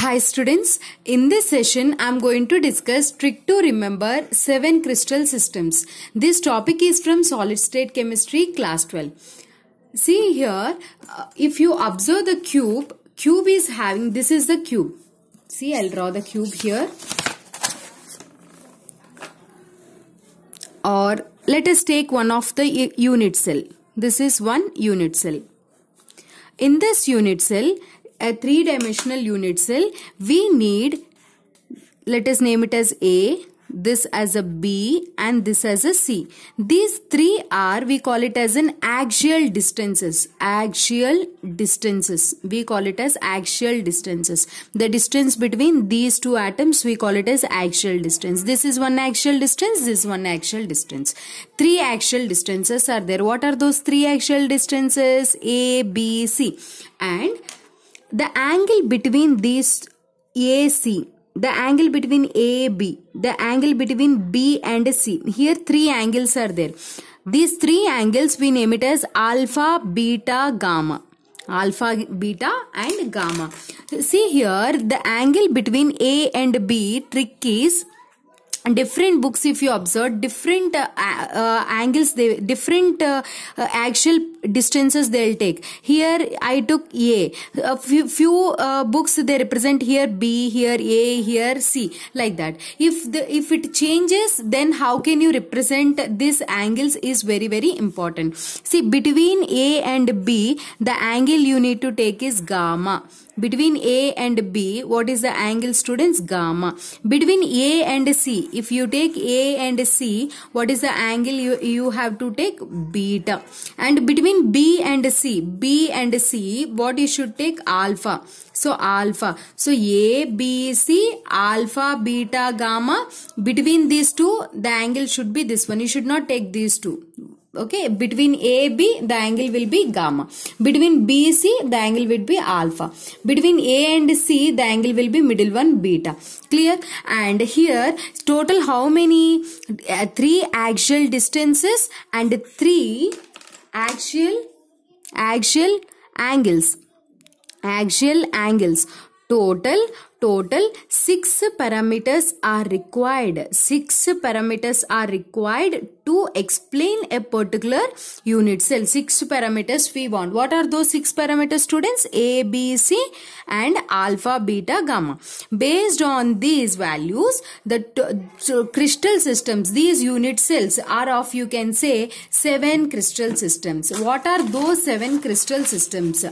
Hi students, in this session I am going to discuss trick to remember 7 crystal systems. This topic is from solid state chemistry class 12. See here, uh, if you observe the cube, cube is having, this is the cube. See I will draw the cube here. Or let us take one of the unit cell. This is one unit cell. In this unit cell, a three-dimensional unit cell, we need, let us name it as A, this as a B and this as a C. These three are, we call it as an axial distances. Axial distances. We call it as axial distances. The distance between these two atoms, we call it as axial distance. This is one axial distance, this one axial distance. Three axial distances are there. What are those three axial distances? A, B, C. And the angle between these AC, the angle between AB, the angle between B and C. Here three angles are there. These three angles we name it as alpha, beta, gamma. Alpha, beta and gamma. See here the angle between A and B trick is different books if you observe different uh, uh, angles they different uh, distances they'll take here i took a a few, few uh, books they represent here b here a here c like that if the if it changes then how can you represent these angles is very very important see between a and b the angle you need to take is gamma between A and B, what is the angle students? Gamma. Between A and C, if you take A and C, what is the angle you, you have to take? Beta. And between B and C, B and C, what you should take? Alpha. So alpha. So A, B, C, alpha, beta, gamma. Between these two, the angle should be this one. You should not take these two okay between ab the angle will be gamma between bc the angle will be alpha between a and c the angle will be middle one beta clear and here total how many uh, three axial distances and three axial axial angles axial angles total total 6 parameters are required 6 parameters are required to explain a particular unit cell. Six parameters we want. What are those six parameters students? A, B, C and alpha, beta, gamma. Based on these values, the so crystal systems, these unit cells are of you can say seven crystal systems. What are those seven crystal systems?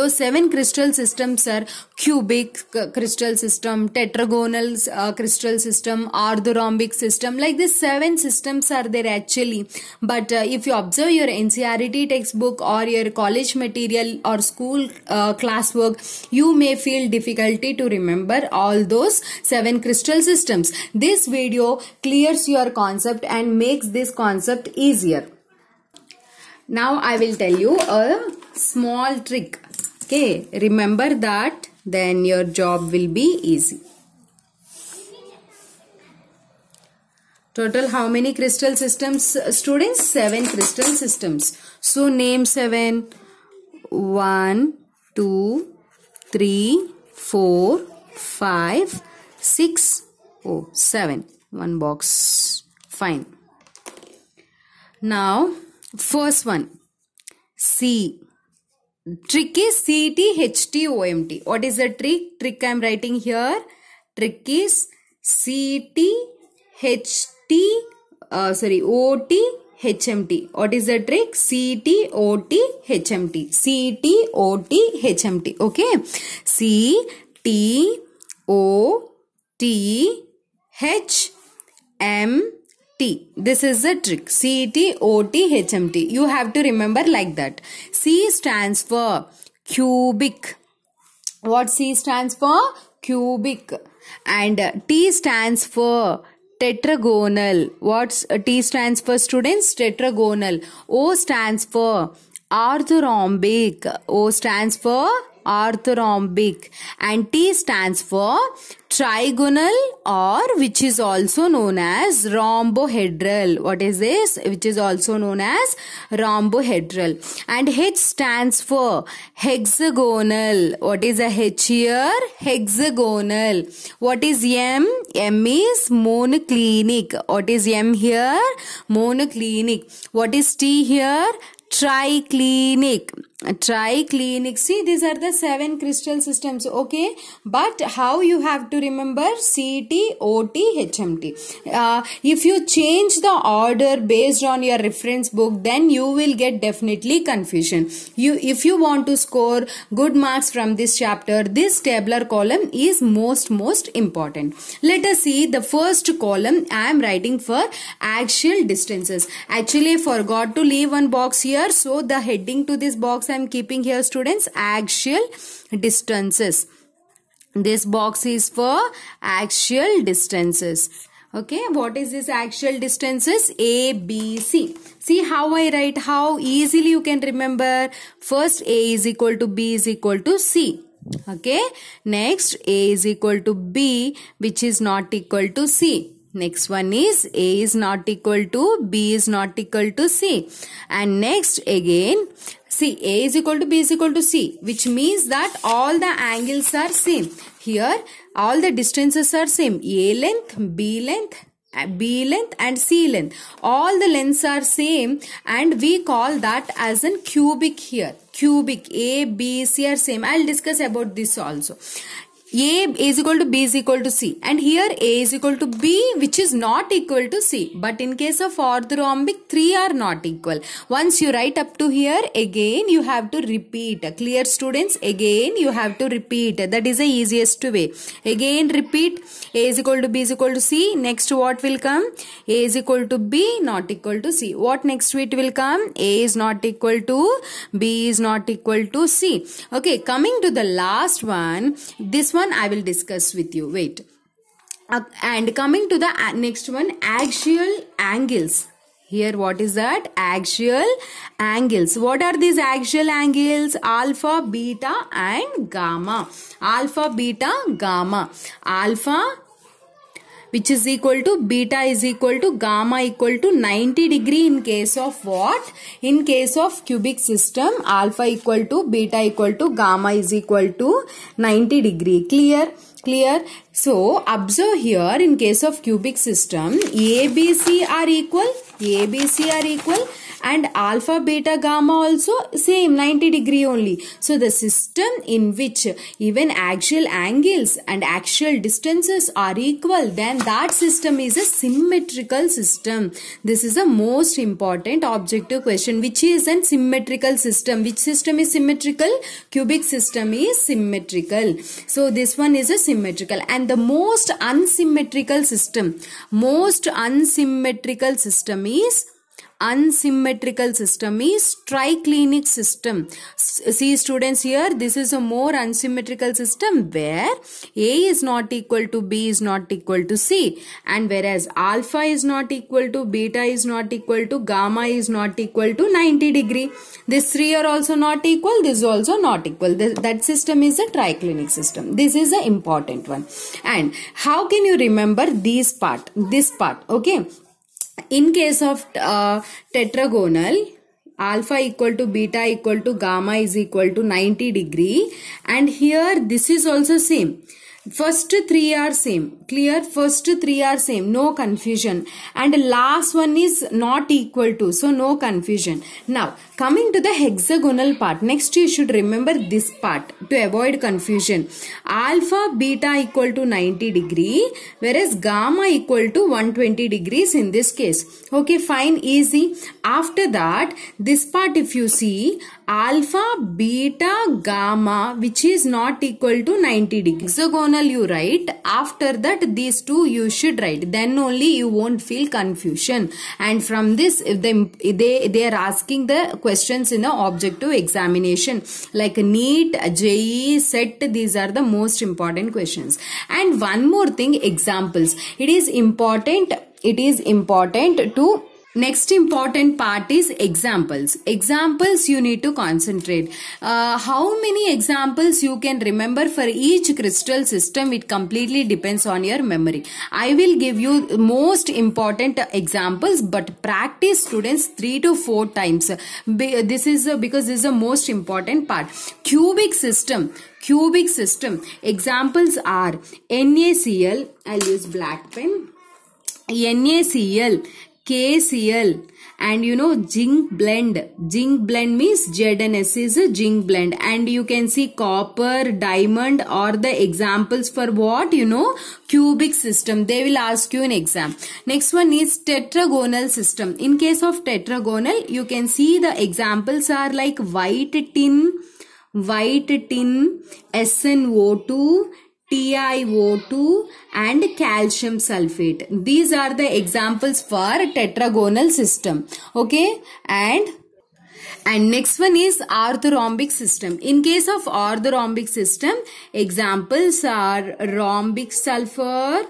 Those seven crystal systems are cubic crystal system, tetragonal uh, crystal system, orthorhombic system. Like this seven systems are there actually but uh, if you observe your ncrt textbook or your college material or school uh, classwork you may feel difficulty to remember all those seven crystal systems this video clears your concept and makes this concept easier now i will tell you a small trick okay remember that then your job will be easy Total how many crystal systems students? 7 crystal systems. So name 7. 1, 2, 3, 4, 5, 6, oh, 7. One box. Fine. Now first one. C. Trick is CTHTOMT. What is the trick? Trick I am writing here. Trick is C T H T. T, uh, sorry, OT, HMT. What is the trick? CT, OT, HMT. CT, OT, HMT. Okay. C, T, O, T, H, M, T. This is the trick. CT, OT, HMT. You have to remember like that. C stands for cubic. What C stands for? Cubic. And T stands for Tetragonal. What's uh, T stands for students? Tetragonal. O stands for orthorhombic. O stands for orthorhombic and T stands for trigonal or which is also known as rhombohedral what is this which is also known as rhombohedral and h stands for hexagonal what is a h here hexagonal what is m m is monoclinic what is m here monoclinic what is t here triclinic triclinic see these are the seven crystal systems okay but how you have to remember ct ot hmt uh, if you change the order based on your reference book then you will get definitely confusion you if you want to score good marks from this chapter this tabular column is most most important let us see the first column i am writing for axial distances actually I forgot to leave one box here so the heading to this box I am keeping here students axial distances. This box is for axial distances. Okay, what is this axial distances? A, B, C. See how I write, how easily you can remember. First A is equal to B is equal to C. Okay, next A is equal to B which is not equal to C. Next one is A is not equal to B is not equal to C. And next again, see A is equal to B is equal to C which means that all the angles are same. Here all the distances are same. A length, B length, uh, B length and C length. All the lengths are same and we call that as a cubic here. Cubic A, B, C are same. I'll discuss about this also. A is equal to B is equal to C and here A is equal to B which is not equal to C but in case of orthorhombic 3 are not equal. Once you write up to here again you have to repeat. Clear students again you have to repeat that is the easiest way. Again repeat A is equal to B is equal to C next what will come A is equal to B not equal to C. What next it will come A is not equal to B is not equal to C. Okay coming to the last one this one one I will discuss with you. Wait. Uh, and coming to the uh, next one, axial angles. Here what is that? Axial angles. What are these axial angles? Alpha, beta and gamma. Alpha, beta, gamma. Alpha which is equal to beta is equal to gamma equal to 90 degree in case of what? In case of cubic system alpha equal to beta equal to gamma is equal to 90 degree. Clear? Clear? So observe here in case of cubic system ABC are equal ABC are equal and alpha beta gamma also same 90 degree only. So the system in which even axial angles and axial distances are equal then that system is a symmetrical system. This is the most important objective question which is a symmetrical system. Which system is symmetrical? Cubic system is symmetrical. So this one is a symmetrical and and the most unsymmetrical system most unsymmetrical system is unsymmetrical system is triclinic system. See students here, this is a more unsymmetrical system where A is not equal to B is not equal to C and whereas alpha is not equal to beta is not equal to gamma is not equal to 90 degree. This three are also not equal, this is also not equal. That system is a triclinic system. This is an important one. And how can you remember this part, this part, okay? in case of uh, tetragonal alpha equal to beta equal to gamma is equal to 90 degree and here this is also same first three are same clear first three are same no confusion and last one is not equal to so no confusion now Coming to the hexagonal part, next you should remember this part to avoid confusion. Alpha beta equal to 90 degree whereas gamma equal to 120 degrees in this case. Okay, fine, easy. After that, this part if you see, alpha beta gamma which is not equal to 90 degree hexagonal you write after that these two you should write then only you won't feel confusion and from this if they they they are asking the question questions in a objective examination like NEET, JEE, SET these are the most important questions and one more thing examples it is important it is important to Next important part is examples. Examples you need to concentrate. Uh, how many examples you can remember for each crystal system it completely depends on your memory. I will give you most important examples but practice students 3 to 4 times. This is uh, because this is the most important part. Cubic system. Cubic system. Examples are NaCl. I'll use black pen. NaCl KCl and you know zinc blend. Zinc blend means ZNS is a zinc blend and you can see copper, diamond or the examples for what you know cubic system. They will ask you in exam. Next one is tetragonal system. In case of tetragonal you can see the examples are like white tin, white tin, SNO2, TiO2 and calcium sulfate. These are the examples for tetragonal system. Okay. And and next one is orthorhombic system. In case of orthorhombic system, examples are rhombic sulfur,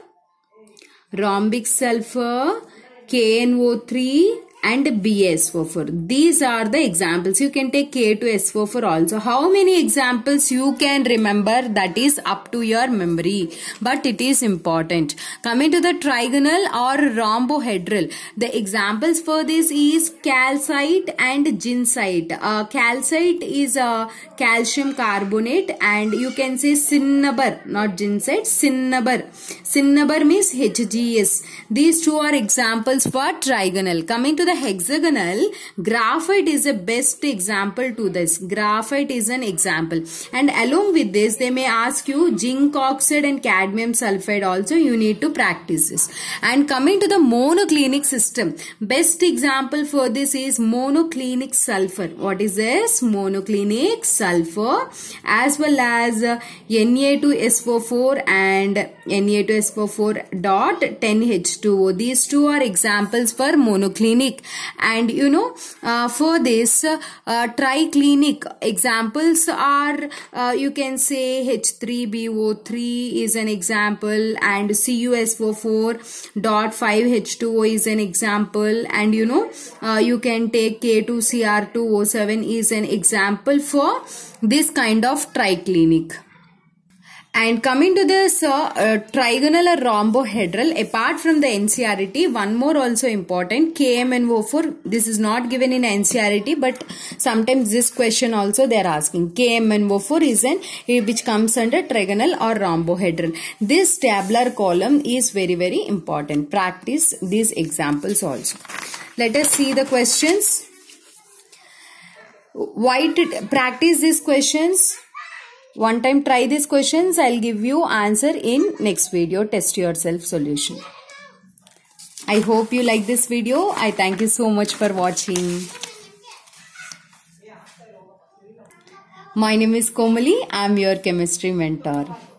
rhombic sulfur, KNO3 and BSO4. These are the examples. You can take K2SO4 for also. How many examples you can remember that is up to your memory. But it is important. Coming to the trigonal or rhombohedral. The examples for this is calcite and ginsite. Uh, calcite is a uh, calcium carbonate and you can say cinnabar. Not ginsite, cinnabar. Cinnabar means HGS. These two are examples for trigonal. Coming to the the hexagonal, graphite is a best example to this. Graphite is an example. And along with this, they may ask you zinc oxide and cadmium sulfide also. You need to practice this. And coming to the monoclinic system. Best example for this is monoclinic sulfur. What is this? Monoclinic sulfur as well as uh, Na2SO4 and Na2SO4 dot 10H2O. These two are examples for monoclinic and you know uh, for this uh, uh, triclinic examples are uh, you can say H3BO3 is an example and CuSO4 dot 5 H2O is an example and you know uh, you can take K2CR2O7 is an example for this kind of triclinic. And coming to this uh, uh, trigonal or rhombohedral, apart from the NCRT, one more also important, KMNO4. This is not given in NCRT, but sometimes this question also they are asking. KMNO4 is an eh, which comes under trigonal or rhombohedral. This tabular column is very very important. Practice these examples also. Let us see the questions. Why did practice these questions? One time try these questions. I'll give you answer in next video. Test yourself solution. I hope you like this video. I thank you so much for watching. My name is Komali. I am your chemistry mentor.